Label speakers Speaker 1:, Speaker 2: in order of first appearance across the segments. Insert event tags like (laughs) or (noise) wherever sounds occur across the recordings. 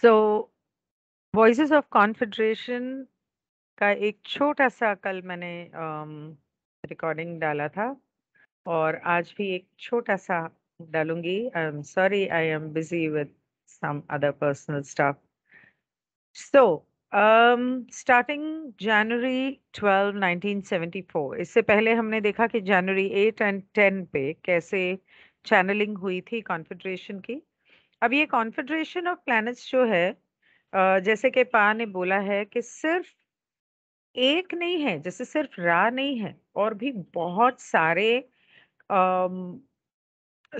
Speaker 1: So voice of confederation का एक छोटा सा कल मैंने रिकॉर्डिंग um, डाला था और आज भी एक छोटा सा डालूंगी I am sorry I am busy with some other personal staff so starting January 12 1974 इससे पहले हमने देखा कि जनवरी 8 एंड 10 पे कैसे चैनलिंग हुई थी कॉन्फेडरेशन की अब ये कॉन्फेडरेशन ऑफ प्लैनेट्स जो है जैसे कि पा ने बोला है कि सिर्फ एक नहीं है जैसे सिर्फ रा नहीं है और भी बहुत सारे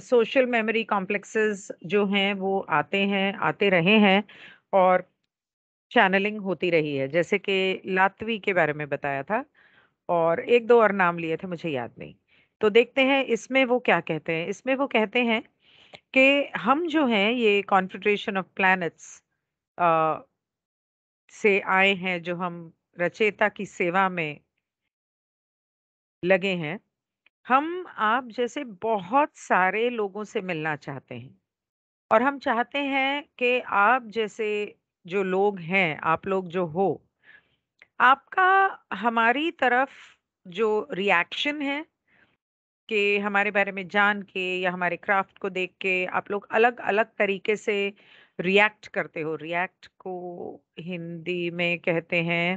Speaker 1: सोशल मेमोरी कॉम्प्लेक्सेस जो हैं वो आते हैं आते रहे हैं और चैनलिंग होती रही है जैसे कि लातवी के बारे में बताया था और एक दो और नाम लिए थे मुझे याद नहीं तो देखते हैं इसमें वो क्या कहते हैं इसमें वो कहते हैं कि हम जो हैं ये कॉन्फेडरेशन ऑफ प्लैनेट्स से आए हैं जो हम रचेता की सेवा में लगे हैं हम आप जैसे बहुत सारे लोगों से मिलना चाहते हैं और हम चाहते हैं कि आप जैसे जो लोग हैं आप लोग जो हो आपका हमारी तरफ जो रिएक्शन है के हमारे बारे में जान के या हमारे क्राफ्ट को देख के आप लोग अलग अलग तरीके से रिएक्ट करते हो रिएक्ट को हिंदी में कहते हैं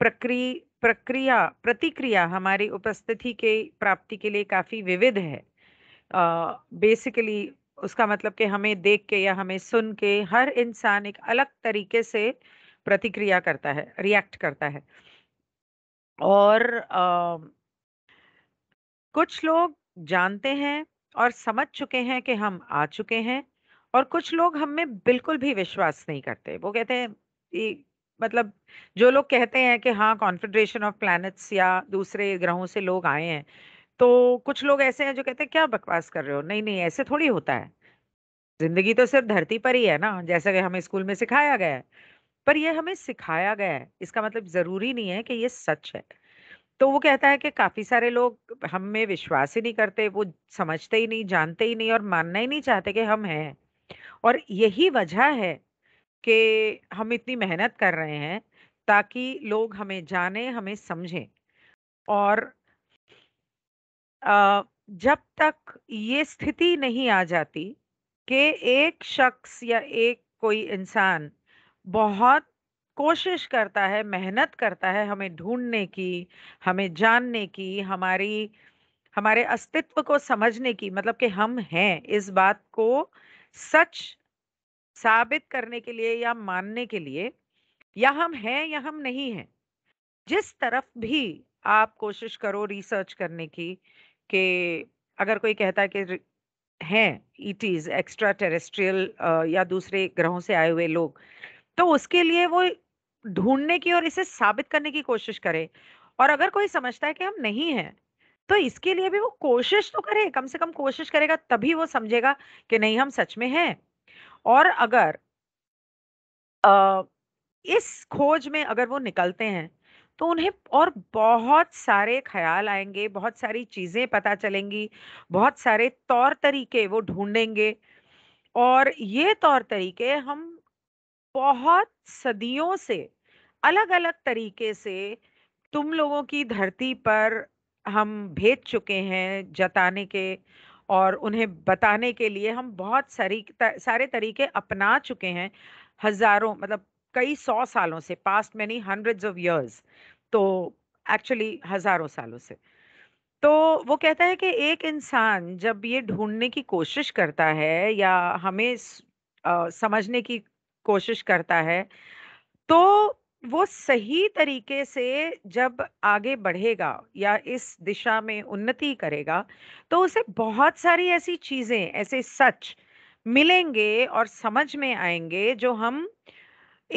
Speaker 1: प्रक्रि प्रक्रिया प्रतिक्रिया हमारी उपस्थिति के प्राप्ति के लिए काफ़ी विविध है बेसिकली uh, उसका मतलब कि हमें देख के या हमें सुन के हर इंसान एक अलग तरीके से प्रतिक्रिया करता है रिएक्ट करता है और आ, कुछ लोग जानते हैं और समझ चुके हैं कि हम आ चुके हैं और कुछ लोग हम में बिल्कुल भी विश्वास नहीं करते वो कहते हैं कि मतलब जो लोग कहते हैं कि हाँ कॉन्फेडरेशन ऑफ प्लैनेट्स या दूसरे ग्रहों से लोग आए हैं तो कुछ लोग ऐसे हैं जो कहते हैं क्या बकवास कर रहे हो नहीं नहीं ऐसे थोड़ी होता है जिंदगी तो सिर्फ धरती पर ही है ना जैसा कि हमें स्कूल में सिखाया गया है पर यह हमें सिखाया गया है इसका मतलब जरूरी नहीं है कि ये सच है तो वो कहता है कि काफी सारे लोग हम में विश्वास ही नहीं करते वो समझते ही नहीं जानते ही नहीं और मानना ही नहीं चाहते कि हम हैं और यही वजह है कि हम इतनी मेहनत कर रहे हैं ताकि लोग हमें जाने हमें समझें और जब तक ये स्थिति नहीं आ जाती कि एक शख्स या एक कोई इंसान बहुत कोशिश करता है मेहनत करता है हमें ढूंढने की हमें जानने की हमारी हमारे अस्तित्व को समझने की मतलब कि हम हैं इस बात को सच साबित करने के लिए या मानने के लिए या हम हैं या हम नहीं हैं जिस तरफ भी आप कोशिश करो रिसर्च करने की कि अगर कोई कहता है कि हैं इज एक्स्ट्रा टेरेस्ट्रियल या दूसरे ग्रहों से आए हुए लोग तो उसके लिए वो ढूंढने की और इसे साबित करने की कोशिश करे और अगर कोई समझता है कि हम नहीं हैं तो इसके लिए भी वो कोशिश तो करे कम से कम कोशिश करेगा तभी वो समझेगा कि नहीं हम सच में हैं और अगर आ, इस खोज में अगर वो निकलते हैं तो उन्हें और बहुत सारे ख्याल आएंगे बहुत सारी चीज़ें पता चलेंगी बहुत सारे तौर तरीके वो ढूंढेंगे और ये तौर तरीके हम बहुत सदियों से अलग अलग तरीके से तुम लोगों की धरती पर हम भेज चुके हैं जताने के और उन्हें बताने के लिए हम बहुत सारी सारे तरीके अपना चुके हैं हजारों मतलब कई सौ सालों से past many hundreds of years तो एक्चुअली हजारों सालों से तो वो कहता है कि एक इंसान जब ये ढूंढने की कोशिश करता है या हमें आ, समझने की कोशिश करता है तो वो सही तरीके से जब आगे बढ़ेगा या इस दिशा में उन्नति करेगा तो उसे बहुत सारी ऐसी चीज़ें ऐसे सच मिलेंगे और समझ में आएंगे जो हम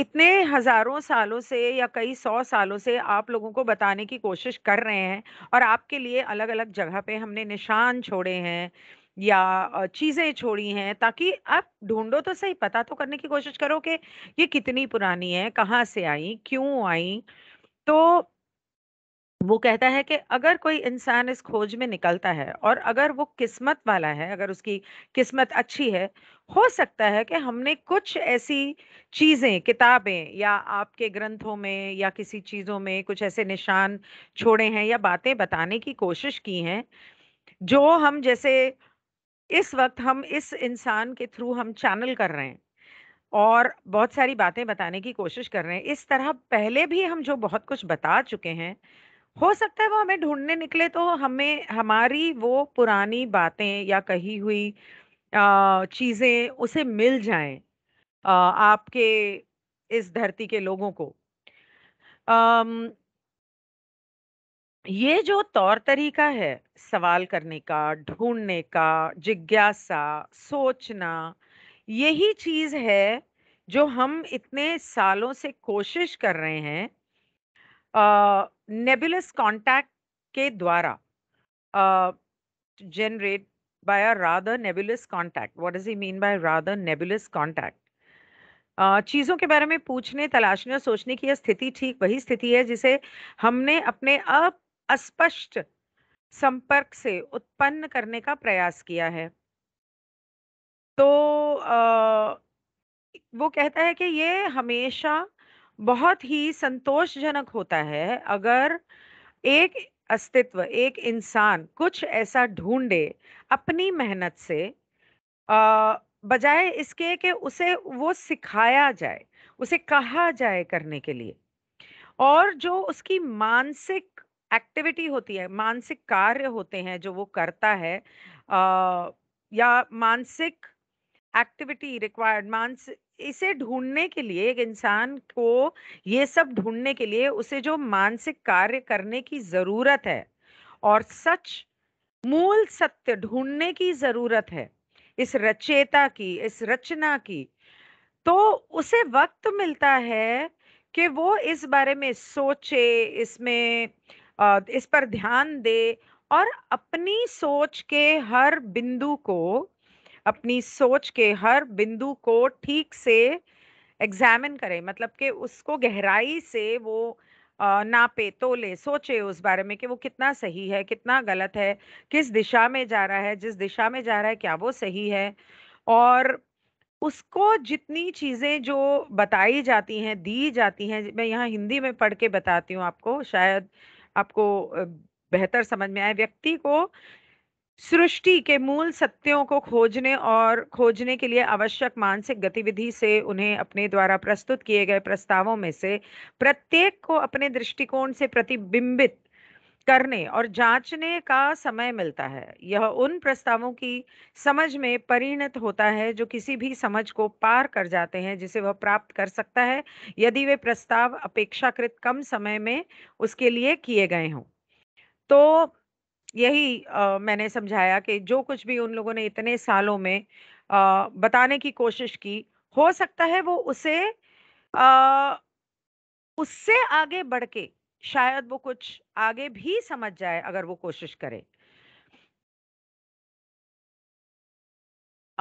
Speaker 1: इतने हजारों सालों से या कई सौ सालों से आप लोगों को बताने की कोशिश कर रहे हैं और आपके लिए अलग अलग जगह पे हमने निशान छोड़े हैं या चीजें छोड़ी हैं ताकि आप ढूंढो तो सही पता तो करने की कोशिश करो कि ये कितनी पुरानी है कहाँ से आई क्यों आई तो वो कहता है कि अगर कोई इंसान इस खोज में निकलता है और अगर वो किस्मत वाला है अगर उसकी किस्मत अच्छी है हो सकता है कि हमने कुछ ऐसी चीज़ें किताबें या आपके ग्रंथों में या किसी चीज़ों में कुछ ऐसे निशान छोड़े हैं या बातें बताने की कोशिश की हैं जो हम जैसे इस वक्त हम इस इंसान के थ्रू हम चैनल कर रहे हैं और बहुत सारी बातें बताने की कोशिश कर रहे हैं इस तरह पहले भी हम जो बहुत कुछ बता चुके हैं हो सकता है वो हमें ढूंढने निकले तो हमें हमारी वो पुरानी बातें या कही हुई चीज़ें उसे मिल जाएं आपके इस धरती के लोगों को ये जो तौर तरीका है सवाल करने का ढूंढने का जिज्ञासा सोचना यही चीज है जो हम इतने सालों से कोशिश कर रहे हैं नेबुलस कांटेक्ट के द्वारा generate by a rather nebulous contact. What does he mean by rather nebulous contact चीज़ों के बारे में पूछने तलाशने और सोचने की यह स्थिति ठीक वही स्थिति है जिसे हमने अपने अप अस्पष्ट संपर्क से उत्पन्न करने का प्रयास किया है तो आ, वो कहता है कि ये हमेशा बहुत ही संतोषजनक होता है अगर एक अस्तित्व एक इंसान कुछ ऐसा ढूंढे अपनी मेहनत से बजाय इसके कि उसे वो सिखाया जाए उसे कहा जाए करने के लिए और जो उसकी मानसिक एक्टिविटी होती है मानसिक कार्य होते हैं जो वो करता है आ, या मानसिक एक्टिविटी रिक्वायर्ड मानस इसे ढूंढने के लिए एक इंसान को ये सब ढूंढने के लिए उसे जो मानसिक कार्य करने की ज़रूरत है और सच मूल सत्य ढूंढने की ज़रूरत है इस रचेता की इस रचना की तो उसे वक्त मिलता है कि वो इस बारे में सोचे इसमें इस पर ध्यान दे और अपनी सोच के हर बिंदु को अपनी सोच के हर बिंदु को ठीक से एग्जामिन करे मतलब कि उसको गहराई से वो नापे तोले सोचे उस बारे में कि वो कितना सही है कितना गलत है किस दिशा में जा रहा है जिस दिशा में जा रहा है क्या वो सही है और उसको जितनी चीज़ें जो बताई जाती हैं दी जाती हैं मैं यहाँ हिंदी में पढ़ के बताती हूँ आपको शायद आपको बेहतर समझ में आए व्यक्ति को सृष्टि के मूल सत्यों को खोजने और खोजने के लिए आवश्यक मानसिक गतिविधि से उन्हें अपने द्वारा प्रस्तुत किए गए प्रस्तावों में से प्रत्येक को अपने दृष्टिकोण से प्रतिबिंबित करने और जांचने का समय मिलता है यह उन प्रस्तावों की समझ में परिणत होता है जो किसी भी समझ को पार कर जाते हैं जिसे वह प्राप्त कर सकता है यदि वे प्रस्ताव अपेक्षाकृत कम समय में उसके लिए किए गए हों तो यही आ, मैंने समझाया कि जो कुछ भी उन लोगों ने इतने सालों में आ, बताने की कोशिश की हो सकता है वो उसे आ, उससे आगे बढ़ के शायद वो कुछ आगे भी समझ जाए अगर वो कोशिश करे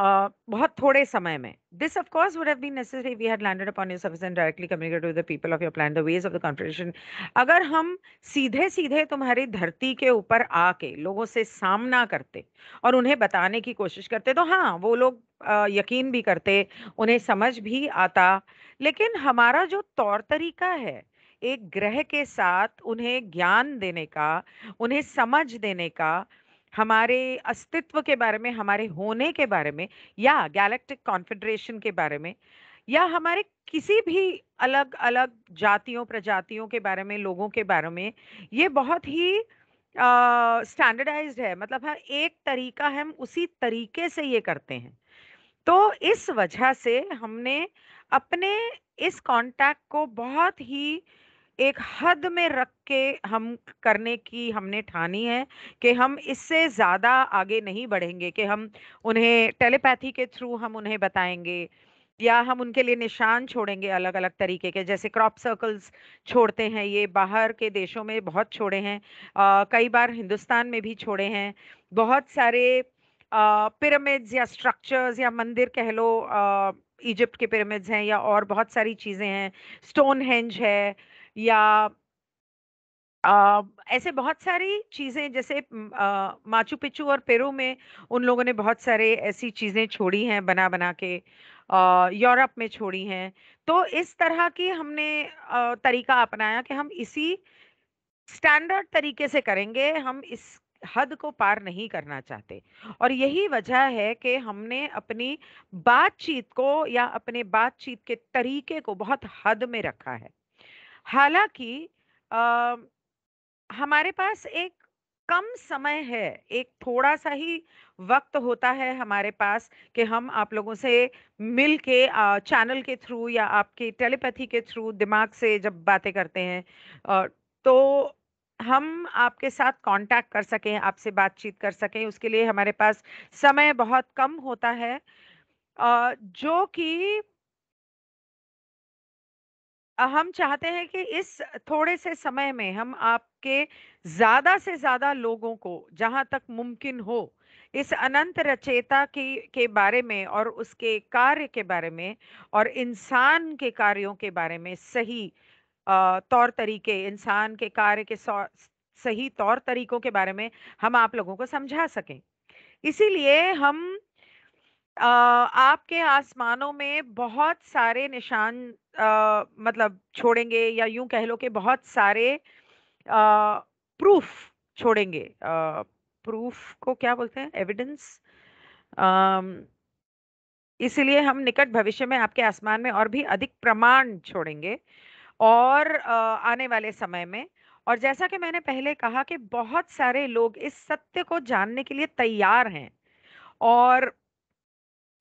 Speaker 1: Uh, बहुत थोड़े समय में this of course would have been necessary we had landed upon your service and directly communicate to the people of your plan the ways of the confederation अगर हम सीधे सीधे तुम्हारी धरती के ऊपर आके लोगों से सामना करते और उन्हें बताने की कोशिश करते तो हाँ वो लोग आ, यकीन भी करते उन्हें समझ भी आता लेकिन हमारा जो तौर तरीका है एक ग्रह के साथ उन्हें ज्ञान देने का उन्हें समझ देने का हमारे अस्तित्व के बारे में हमारे होने के बारे में या गैलेक्टिक कॉन्फेडरेशन के बारे में या हमारे किसी भी अलग अलग जातियों प्रजातियों के बारे में लोगों के बारे में ये बहुत ही स्टैंडर्डाइज्ड uh, है मतलब हर एक तरीका हम उसी तरीके से ये करते हैं तो इस वजह से हमने अपने इस कांटेक्ट को बहुत ही एक हद में रख के हम करने की हमने ठानी है कि हम इससे ज़्यादा आगे नहीं बढ़ेंगे कि हम उन्हें टेलीपैथी के थ्रू हम उन्हें बताएंगे या हम उनके लिए निशान छोड़ेंगे अलग अलग तरीके के जैसे क्रॉप सर्कल्स छोड़ते हैं ये बाहर के देशों में बहुत छोड़े हैं आ, कई बार हिंदुस्तान में भी छोड़े हैं बहुत सारे पिरामिड्स या स्ट्रक्चर्स या मंदिर कह लो इजिप्ट के पिरामिड्स हैं या और बहुत सारी चीज़ें हैं स्टोन हेंज है या आ, ऐसे बहुत सारी चीज़ें जैसे माचू पिचू और पेरू में उन लोगों ने बहुत सारे ऐसी चीज़ें छोड़ी हैं बना बना के यूरोप में छोड़ी हैं तो इस तरह की हमने आ, तरीका अपनाया कि हम इसी स्टैंडर्ड तरीके से करेंगे हम इस हद को पार नहीं करना चाहते और यही वजह है कि हमने अपनी बातचीत को या अपने बातचीत के तरीके को बहुत हद में रखा है हालांकि हमारे पास एक कम समय है एक थोड़ा सा ही वक्त होता है हमारे पास कि हम आप लोगों से मिल के चैनल के थ्रू या आपके टेलीपैथी के थ्रू दिमाग से जब बातें करते हैं तो हम आपके साथ कांटेक्ट कर सकें आपसे बातचीत कर सकें उसके लिए हमारे पास समय बहुत कम होता है जो कि हम चाहते हैं कि इस थोड़े से समय में हम आपके ज्यादा से ज्यादा लोगों को जहां तक मुमकिन हो इस अनंत रचेता की के बारे में और उसके कार्य के बारे में और इंसान के कार्यों के बारे में सही तौर तरीके इंसान के कार्य के सही तौर तरीकों के बारे में हम आप लोगों को समझा सकें इसीलिए हम आपके आसमानों में बहुत सारे निशान आ, मतलब छोड़ेंगे या यूं कह लो कि बहुत सारे अ, प्रूफ़ छोड़ेंगे आ, प्रूफ़ को क्या बोलते हैं? एविडेंस? इसलिए हम निकट भविष्य में आपके आसमान में और भी अधिक प्रमाण छोड़ेंगे और आ, आने वाले समय में और जैसा कि मैंने पहले कहा कि बहुत सारे लोग इस सत्य को जानने के लिए तैयार हैं और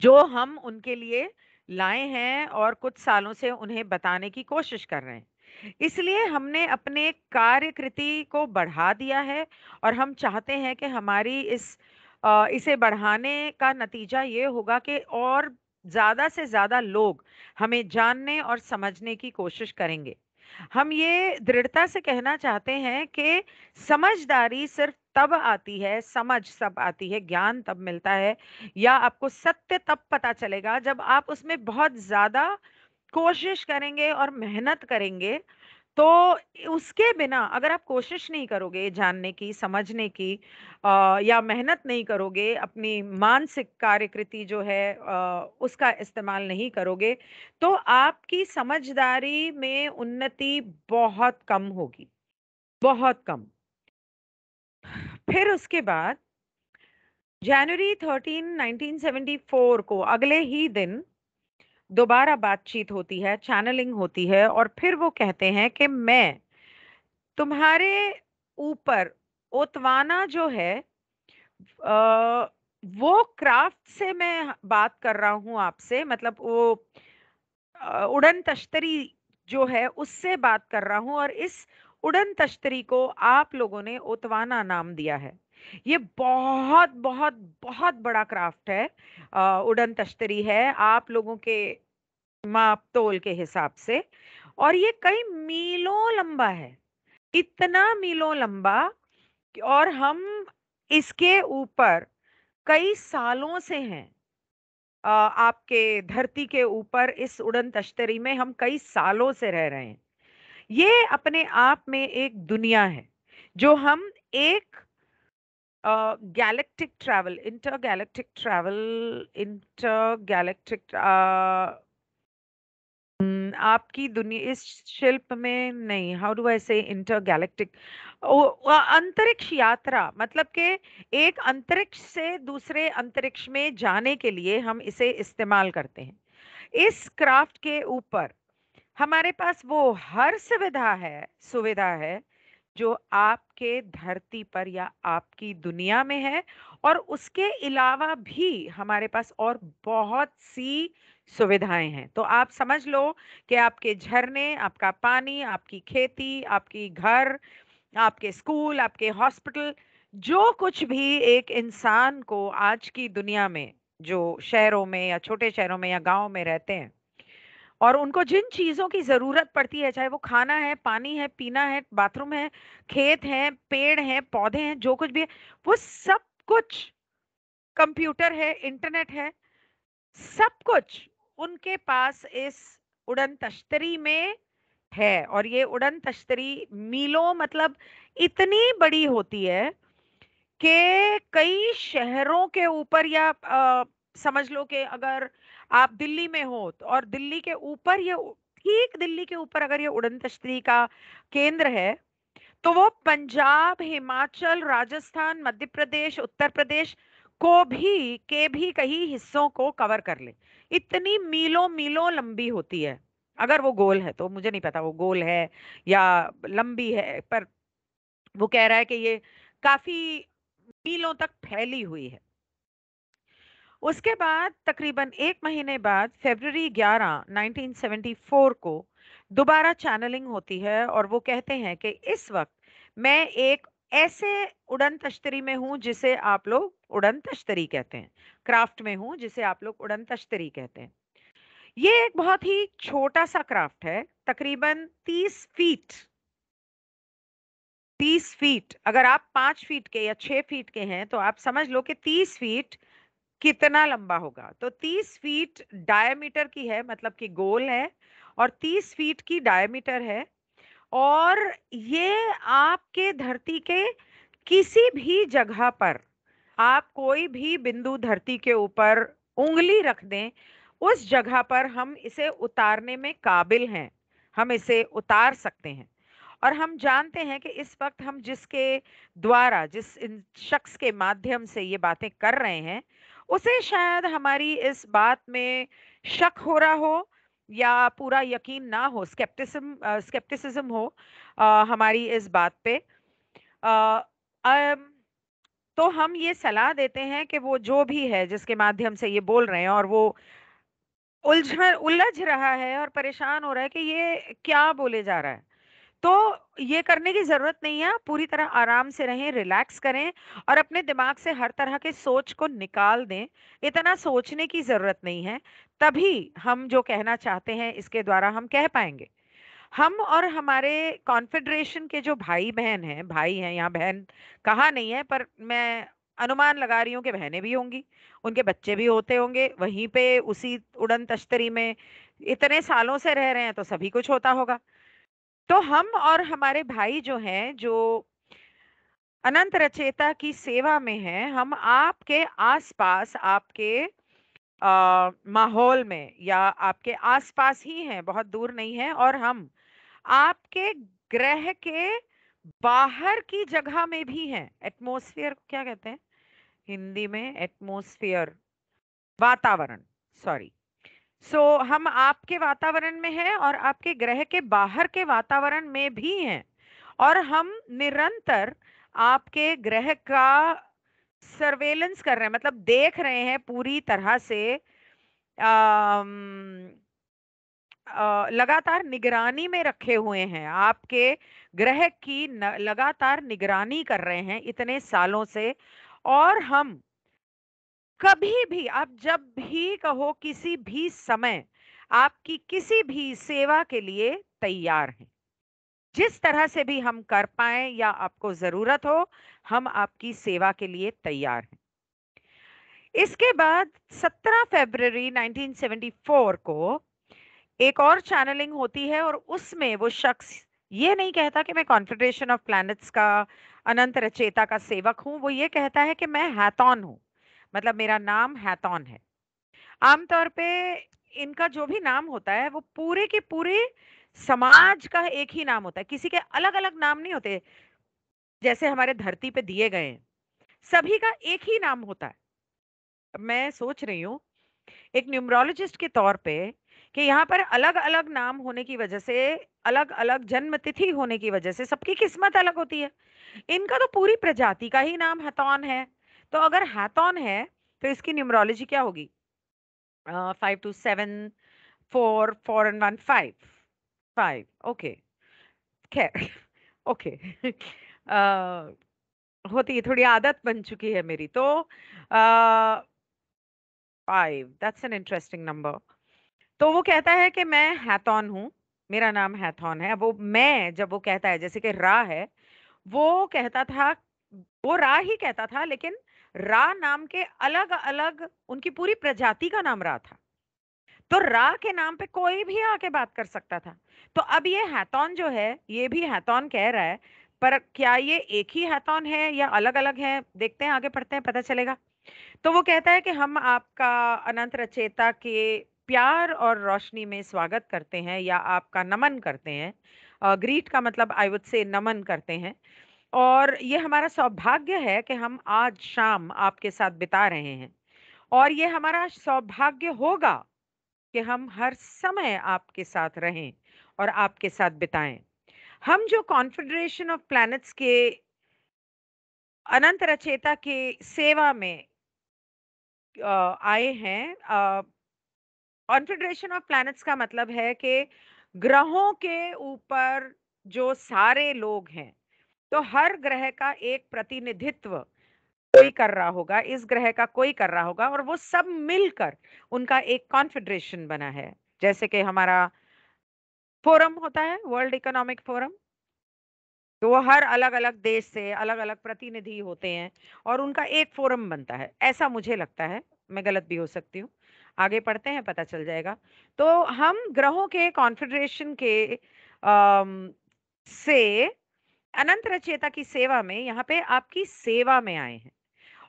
Speaker 1: जो हम उनके लिए लाए हैं और कुछ सालों से उन्हें बताने की कोशिश कर रहे हैं इसलिए हमने अपने कार्यकृति को बढ़ा दिया है और हम चाहते हैं कि हमारी इस इसे बढ़ाने का नतीजा ये होगा कि और ज़्यादा से ज़्यादा लोग हमें जानने और समझने की कोशिश करेंगे हम ये दृढ़ता से कहना चाहते हैं कि समझदारी सिर्फ तब आती है समझ सब आती है ज्ञान तब मिलता है या आपको सत्य तब पता चलेगा जब आप उसमें बहुत ज़्यादा कोशिश करेंगे और मेहनत करेंगे तो उसके बिना अगर आप कोशिश नहीं करोगे जानने की समझने की आ, या मेहनत नहीं करोगे अपनी मानसिक कार्यकृति जो है आ, उसका इस्तेमाल नहीं करोगे तो आपकी समझदारी में उन्नति बहुत कम होगी बहुत कम फिर उसके बाद जनवरी 13, 1974 को अगले ही दिन दोबारा बातचीत होती है चैनलिंग होती है और फिर वो कहते हैं कि मैं तुम्हारे ऊपर ओतवाना जो है आ, वो क्राफ्ट से मैं बात कर रहा हूँ आपसे मतलब वो उड़न तश्तरी जो है उससे बात कर रहा हूँ और इस उड़न तश्तरी को आप लोगों ने ओतवाना नाम दिया है ये बहुत बहुत बहुत बड़ा क्राफ्ट है उड़न तश्तरी है आप लोगों के माप तोल के हिसाब से और ये कई मीलों लंबा है इतना मीलों लंबा और हम इसके ऊपर कई सालों से हैं आपके धरती के ऊपर इस उड़न तश्तरी में हम कई सालों से रह रहे हैं ये अपने आप में एक दुनिया है जो हम एक galactic travel intergalactic travel intergalactic आपकी दुनिया इस शिल्प में नहीं हाउ डू आई से इंटर गैलेक्टिक अंतरिक्ष यात्रा मतलब के एक अंतरिक्ष से दूसरे अंतरिक्ष में जाने के लिए हम इसे इस्तेमाल करते हैं इस क्राफ्ट के ऊपर हमारे पास वो हर सुविधा है सुविधा है जो आपके धरती पर या आपकी दुनिया में है और उसके अलावा भी हमारे पास और बहुत सी सुविधाएं हैं तो आप समझ लो कि आपके झरने आपका पानी आपकी खेती आपकी घर आपके स्कूल आपके हॉस्पिटल जो कुछ भी एक इंसान को आज की दुनिया में जो शहरों में या छोटे शहरों में या गाँव में रहते हैं और उनको जिन चीज़ों की ज़रूरत पड़ती है चाहे वो खाना है पानी है पीना है बाथरूम है खेत है पेड़ है पौधे हैं जो कुछ भी है वो सब कुछ कंप्यूटर है इंटरनेट है सब कुछ उनके पास इस उड़न तश्तरी में है और ये उड़न तश्तरी मीलों मतलब इतनी बड़ी होती है कि कई शहरों के ऊपर या आ, समझ लो कि अगर आप दिल्ली में हो तो और दिल्ली के ऊपर ये ठीक दिल्ली के ऊपर अगर ये उड़न तश्तरी का केंद्र है तो वो पंजाब हिमाचल राजस्थान मध्य प्रदेश उत्तर प्रदेश को भी के भी कई हिस्सों को कवर कर ले इतनी मीलों मीलों लंबी होती है अगर वो गोल है तो मुझे नहीं पता वो गोल है या लंबी है पर वो कह रहा है कि ये काफी मीलों तक फैली हुई है उसके बाद तकरीबन एक महीने बाद फेबररी 11 1974 को दोबारा चैनलिंग होती है और वो कहते हैं कि इस वक्त मैं एक ऐसे उड़न तश्तरी में हूँ जिसे आप लोग उड़न तश्तरी कहते हैं क्राफ्ट में हूँ जिसे आप लोग उड़न तश्तरी कहते हैं ये एक बहुत ही छोटा सा क्राफ्ट है तकरीबन तीस फीट तीस फीट अगर आप पांच फीट के या छह फीट के हैं तो आप समझ लो कि तीस फीट कितना लंबा होगा तो तीस फीट डायमीटर की है मतलब कि गोल है और तीस फीट की डायमीटर है और ये आपके धरती के किसी भी जगह पर आप कोई भी बिंदु धरती के ऊपर उंगली रख दें उस जगह पर हम इसे उतारने में काबिल हैं हम इसे उतार सकते हैं और हम जानते हैं कि इस वक्त हम जिसके द्वारा जिस इन शख्स के माध्यम से ये बातें कर रहे हैं उसे शायद हमारी इस बात में शक हो रहा हो या पूरा यकीन ना हो स्केप्टिसम स्केप्टिसिज्म हो आ, हमारी इस बात पे आ, आ, तो हम ये सलाह देते हैं कि वो जो भी है जिसके माध्यम से ये बोल रहे हैं और वो उलझ उलझ रहा है और परेशान हो रहा है कि ये क्या बोले जा रहा है तो ये करने की ज़रूरत नहीं है पूरी तरह आराम से रहें रिलैक्स करें और अपने दिमाग से हर तरह के सोच को निकाल दें इतना सोचने की ज़रूरत नहीं है तभी हम जो कहना चाहते हैं इसके द्वारा हम कह पाएंगे हम और हमारे कॉन्फेडरेशन के जो भाई बहन हैं भाई हैं यहाँ बहन कहा नहीं है पर मैं अनुमान लगा रही हूँ कि बहनें भी होंगी उनके बच्चे भी होते होंगे वहीं पे उसी उड़न तश्तरी में इतने सालों से रह रहे हैं तो सभी कुछ होता होगा तो हम और हमारे भाई जो हैं जो अनंत रचेता की सेवा में हैं हम आपके आसपास आपके माहौल में या आपके आसपास ही हैं बहुत दूर नहीं है और हम आपके ग्रह के बाहर की जगह में भी हैं एटमोस्फियर क्या कहते हैं हिंदी में एटमोस्फियर वातावरण सॉरी सो so, हम आपके वातावरण में हैं और आपके ग्रह के बाहर के वातावरण में भी हैं और हम निरंतर आपके ग्रह का सर्वेलेंस कर रहे हैं मतलब देख रहे हैं पूरी तरह से लगातार निगरानी में रखे हुए हैं आपके ग्रह की न, लगातार निगरानी कर रहे हैं इतने सालों से और हम कभी भी आप जब भी कहो किसी भी समय आपकी किसी भी सेवा के लिए तैयार हैं जिस तरह से भी हम कर पाए या आपको ज़रूरत हो हम आपकी सेवा के लिए तैयार हैं इसके बाद 17 फरवरी 1974 को एक और चैनलिंग होती है और उसमें वो शख्स ये नहीं कहता कि मैं कॉन्फेडरेशन ऑफ प्लैनेट्स का अनंत रचेता का सेवक हूँ वो ये कहता है कि मैं हैतौन हूँ मतलब मेरा नाम हैतौन है आमतौर पे इनका जो भी नाम होता है वो पूरे के पूरे समाज का एक ही नाम होता है किसी के अलग अलग नाम नहीं होते जैसे हमारे धरती पे दिए गए हैं सभी का एक ही नाम होता है मैं सोच रही हूँ एक न्यूमरोलॉजिस्ट के तौर पे कि यहाँ पर अलग अलग नाम होने की वजह से अलग अलग जन्म तिथि होने की वजह से सबकी किस्मत अलग होती है इनका तो पूरी प्रजाति का ही नाम हैतौन है तो अगर हैतौन है तो इसकी न्यूमरोलॉजी क्या होगी five two seven four four and one five five okay खैर ओके (laughs) (laughs) होती थोड़ी आदत बन चुकी है मेरी तो five that's an interesting number तो वो कहता है कि मैं हैथन हूं मेरा नाम हैथन है वो मैं जब वो कहता है जैसे कि रा है वो कहता था वो रा ही कहता था लेकिन रा नाम के अलग अलग उनकी पूरी प्रजाति का नाम रा था तो रा के नाम पे कोई भी आके बात कर सकता था तो अब ये हैतौन जो है ये भी हैतौन कह रहा है पर क्या ये एक ही हैतौन है या अलग अलग है देखते हैं आगे पढ़ते हैं पता चलेगा तो वो कहता है कि हम आपका अनंत रचेता के प्यार और रोशनी में स्वागत करते हैं या आपका नमन करते हैं ग्रीट का मतलब आई वुड से नमन करते हैं और ये हमारा सौभाग्य है कि हम आज शाम आपके साथ बिता रहे हैं और ये हमारा सौभाग्य होगा कि हम हर समय आपके साथ रहें और आपके साथ बिताएं हम जो कॉन्फेडरेशन ऑफ प्लैनेट्स के अनंत रचेता के सेवा में आए हैं कॉन्फेडरेशन ऑफ प्लैनेट्स का मतलब है कि ग्रहों के ऊपर जो सारे लोग हैं तो हर ग्रह का एक प्रतिनिधित्व कोई कर रहा होगा इस ग्रह का कोई कर रहा होगा और वो सब मिलकर उनका एक कॉन्फेडरेशन बना है जैसे कि हमारा फोरम होता है वर्ल्ड इकोनॉमिक फोरम तो वो हर अलग अलग देश से अलग अलग प्रतिनिधि होते हैं और उनका एक फोरम बनता है ऐसा मुझे लगता है मैं गलत भी हो सकती हूँ आगे पढ़ते हैं पता चल जाएगा तो हम ग्रहों के कॉन्फेडरेशन के आम, से अनंत रचेता की सेवा में यहाँ पे आपकी सेवा में आए हैं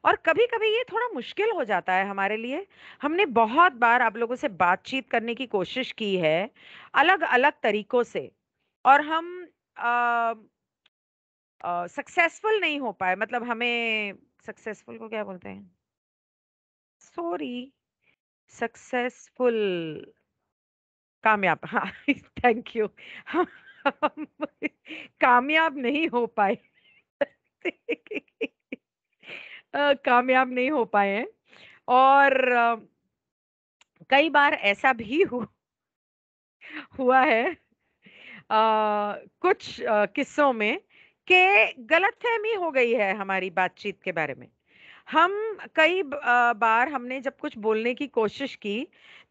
Speaker 1: और कभी कभी ये थोड़ा मुश्किल हो जाता है हमारे लिए हमने बहुत बार आप लोगों से बातचीत करने की कोशिश की है अलग अलग तरीकों से और हम सक्सेसफुल नहीं हो पाए मतलब हमें सक्सेसफुल को क्या बोलते हैं सॉरी सक्सेसफुल कामयाब (laughs) हाँ थैंक यू कामयाब नहीं हो पाए कामयाब नहीं हो पाए हैं और कई बार ऐसा भी हु, हुआ है आ, कुछ आ, किस्सों में कि गलतफहमी हो गई है हमारी बातचीत के बारे में हम कई बार हमने जब कुछ बोलने की कोशिश की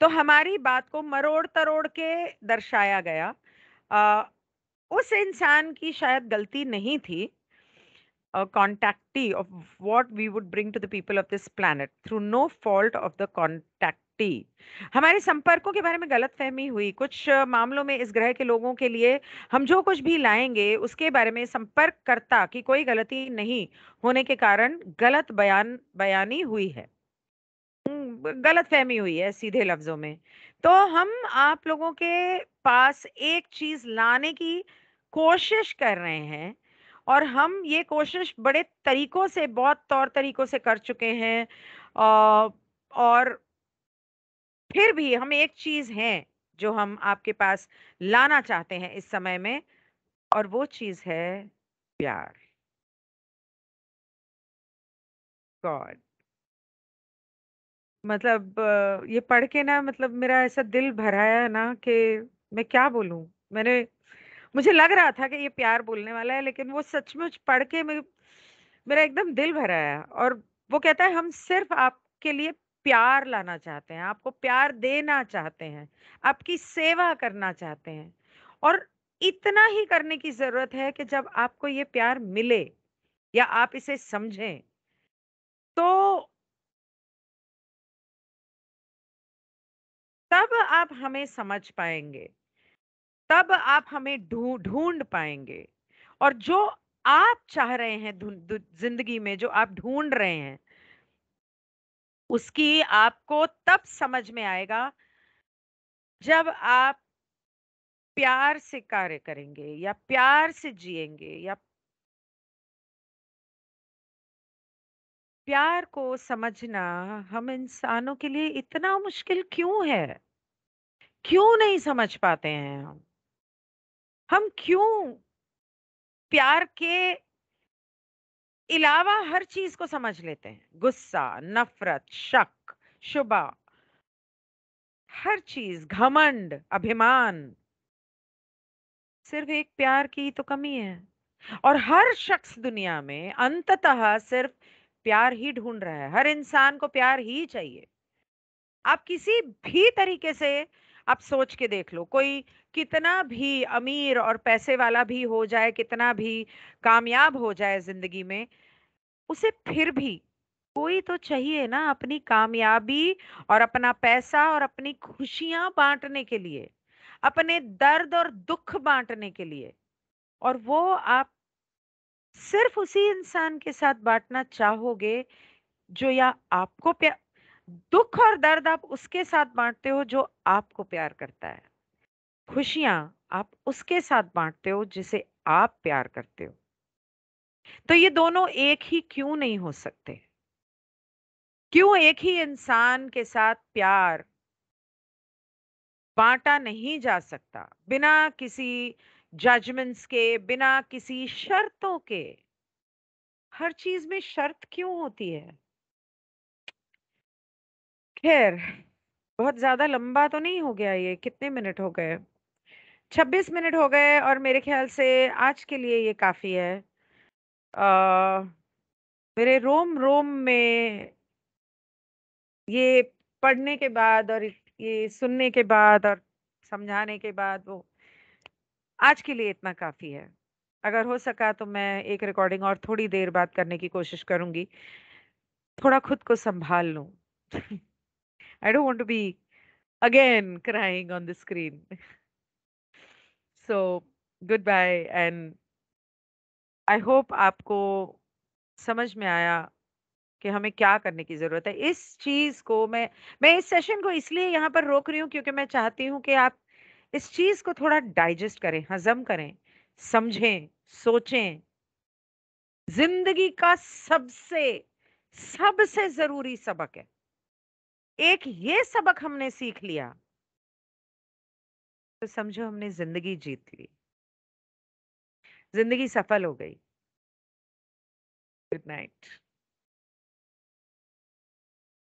Speaker 1: तो हमारी बात को मरोड़ तरोड़ के दर्शाया गया आ, उस इंसान की शायद गलती नहीं थी a contactee of what we would bring to the people of this planet through no fault of the contact हमारे संपर्कों के बारे में गलत फहमी हुई कुछ मामलों में इस ग्रह के लोगों के लिए हम जो कुछ भी लाएंगे उसके बारे में संपर्क करता की कोई गलती नहीं होने के कारण गलत बयान बयानी हुई है गलत फहमी हुई है सीधे लफ्जों में तो हम आप लोगों के पास एक चीज लाने की कोशिश कर रहे हैं और हम ये कोशिश बड़े तरीक़ों से बहुत तौर तरीक़ों से कर चुके हैं और फिर भी हम एक चीज़ है जो हम आपके पास लाना चाहते हैं इस समय में और वो चीज़ है प्यार गॉड मतलब ये पढ़ के ना मतलब मेरा ऐसा दिल भराया ना कि मैं क्या बोलूं मैंने मुझे लग रहा था कि ये प्यार बोलने वाला है लेकिन वो सचमुच पढ़ के मेरा एकदम दिल भरा है और वो कहता है हम सिर्फ आपके लिए प्यार लाना चाहते हैं आपको प्यार देना चाहते हैं आपकी सेवा करना चाहते हैं और इतना ही करने की जरूरत है कि जब आपको ये प्यार मिले या आप इसे समझें तो तब आप हमें समझ पाएंगे तब आप हमें ढूंढ पाएंगे और जो आप चाह रहे हैं जिंदगी में जो आप ढूंढ रहे हैं उसकी आपको तब समझ में आएगा जब आप प्यार से कार्य करेंगे या प्यार से जिएंगे या प्यार को समझना हम इंसानों के लिए इतना मुश्किल क्यों है क्यों नहीं समझ पाते हैं हम हम क्यों प्यार के अलावा हर चीज को समझ लेते हैं गुस्सा नफरत शक शुभा हर चीज घमंड अभिमान सिर्फ एक प्यार की तो कमी है और हर शख्स दुनिया में अंततः सिर्फ प्यार ही ढूंढ रहा है हर इंसान को प्यार ही चाहिए आप किसी भी तरीके से आप सोच के देख लो कोई कितना भी अमीर और पैसे वाला भी हो जाए कितना भी कामयाब हो जाए जिंदगी में उसे फिर भी कोई तो चाहिए ना अपनी कामयाबी और अपना पैसा और अपनी खुशियां बांटने के लिए अपने दर्द और दुख बांटने के लिए और वो आप सिर्फ उसी इंसान के साथ बांटना चाहोगे जो या आपको प्यार दुख और दर्द आप उसके साथ बांटते हो जो आपको प्यार करता है खुशियां आप उसके साथ बांटते हो जिसे आप प्यार करते हो तो ये दोनों एक ही क्यों नहीं हो सकते क्यों एक ही इंसान के साथ प्यार बांटा नहीं जा सकता बिना किसी जजमेंट्स के बिना किसी शर्तों के हर चीज में शर्त क्यों होती है खैर बहुत ज्यादा लंबा तो नहीं हो गया ये कितने मिनट हो गए छब्बीस मिनट हो गए और मेरे ख्याल से आज के लिए ये काफ़ी है आ, मेरे रोम रोम में ये पढ़ने के बाद और ये सुनने के बाद और समझाने के बाद वो आज के लिए इतना काफ़ी है अगर हो सका तो मैं एक रिकॉर्डिंग और थोड़ी देर बाद करने की कोशिश करूंगी थोड़ा खुद को संभाल लू I don't want to be again crying on the screen so goodbye and I hope आपको समझ में आया कि हमें क्या करने की ज़रूरत है इस चीज़ को मैं मैं इस सेशन को इसलिए यहाँ पर रोक रही हूँ क्योंकि मैं चाहती हूँ कि आप इस चीज़ को थोड़ा डाइजेस्ट करें हजम करें समझें सोचें जिंदगी का सबसे सबसे ज़रूरी सबक है एक ये सबक हमने सीख लिया तो समझो हमने जिंदगी जीत ली जिंदगी सफल हो गई गुड नाइट